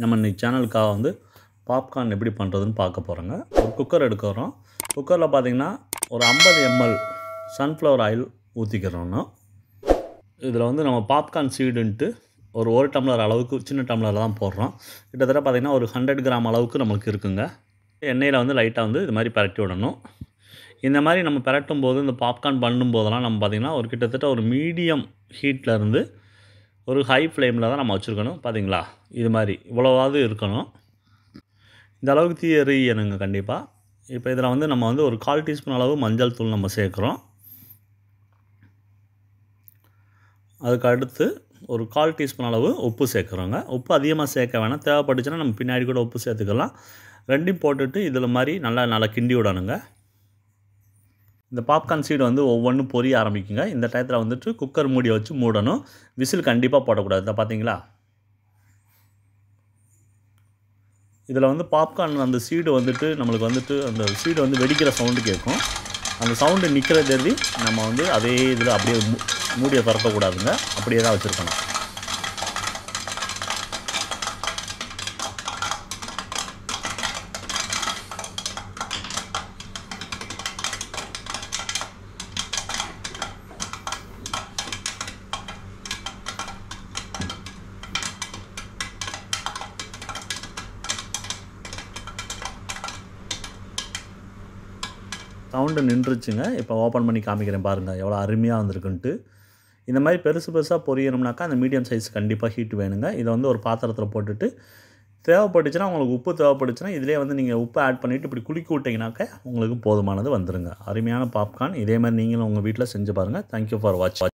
நம்ம இந்த சேனலுக்காக வந்து பாப்கார்ன் எப்படி பண்ணுறதுன்னு பார்க்க போகிறோங்க ஒரு குக்கர் எடுக்கிறோம் குக்கரில் பார்த்திங்கன்னா ஒரு ஐம்பது எம்எல் சன்ஃப்ளவர் ஆயில் ஊற்றிக்கிறோன்னா இதில் வந்து நம்ம பாப்கார்ன் சீடுன்ட்டு ஒரு ஒரு டம்ளர் அளவுக்கு சின்ன டம்ளரில் தான் போடுறோம் கிட்டத்தட்ட பார்த்திங்கன்னா ஒரு ஹண்ட்ரட் கிராம் அளவுக்கு நம்மளுக்கு இருக்குங்க எண்ணெயில் வந்து லைட்டாக வந்து இது மாதிரி பரட்டி விடணும் இந்த மாதிரி நம்ம பரட்டும் போது இந்த பாப்கார்ன் பண்ணும் போதெல்லாம் நம்ம பார்த்திங்கன்னா ஒரு கிட்டத்தட்ட ஒரு மீடியம் ஹீட்டில் இருந்து ஒரு ஹை ஃப்ளேமில் தான் நம்ம வச்சுருக்கணும் பார்த்தீங்களா இது மாதிரி இவ்வளோவாவது இருக்கணும் இந்த அளவுக்கு தீயறி எனங்க கண்டிப்பாக இப்போ இதில் வந்து நம்ம வந்து ஒரு கால் டீஸ்பூன் அளவு மஞ்சள் தூள் நம்ம சேர்க்குறோம் அதுக்கு அடுத்து ஒரு கால் டீஸ்பூன் அளவு உப்பு சேர்க்குறோங்க உப்பு அதிகமாக சேர்க்க வேணாம் தேவைப்பட்டுச்சுன்னா நம்ம பின்னாடி கூட உப்பு சேர்த்துக்கலாம் ரெண்டையும் போட்டுட்டு இதில் மாதிரி நல்லா நல்லா கிண்டி விடணுங்க இந்த பாப்கார்ன் சீடு வந்து ஒவ்வொன்றும் பொரிய ஆரம்பிக்குங்க இந்த டயத்தில் வந்துட்டு குக்கர் மூடியை வச்சு மூடணும் விசில் கண்டிப்பாக போடக்கூடாது இதை பார்த்தீங்களா இதில் வந்து பாப்கார்ன் அந்த சீடு வந்துட்டு நம்மளுக்கு வந்துட்டு அந்த சீடு வந்து வெடிக்கிற சவுண்டு கேட்கும் அந்த சவுண்டு நிற்கிற தேதி நம்ம வந்து அதே இதில் அப்படியே மூடியை திறக்கக்கூடாதுங்க அப்படியே தான் வச்சுருக்கணும் சவுண்டு நின்றுச்சுங்க இப்போ ஓப்பன் பண்ணி காமிக்கிறேன் பாருங்கள் எவ்வளோ அருமையாக வந்திருக்குன்ட்டு இந்த மாதிரி பெருசு பெருசாக பொரியணும்னாக்கா அந்த மீடியம் சைஸ் கண்டிப்பாக ஹீட் வேணுங்க இதை வந்து ஒரு பாத்திரத்தில் போட்டுட்டு தேவைப்பட்டுச்சுன்னா உங்களுக்கு உப்பு தேவைப்பட்டுச்சுன்னா இதிலே வந்து நீங்கள் உப்பு ஆட் பண்ணிவிட்டு இப்படி குளிக்க விட்டிங்கனாக்கா உங்களுக்கு போதுமானது வந்துருங்க அருமையான பாப்கார்ன் இதே மாதிரி நீங்களும் உங்கள் வீட்டில் செஞ்சு பாருங்கள் தேங்க்யூ ஃபார் வாட்ச்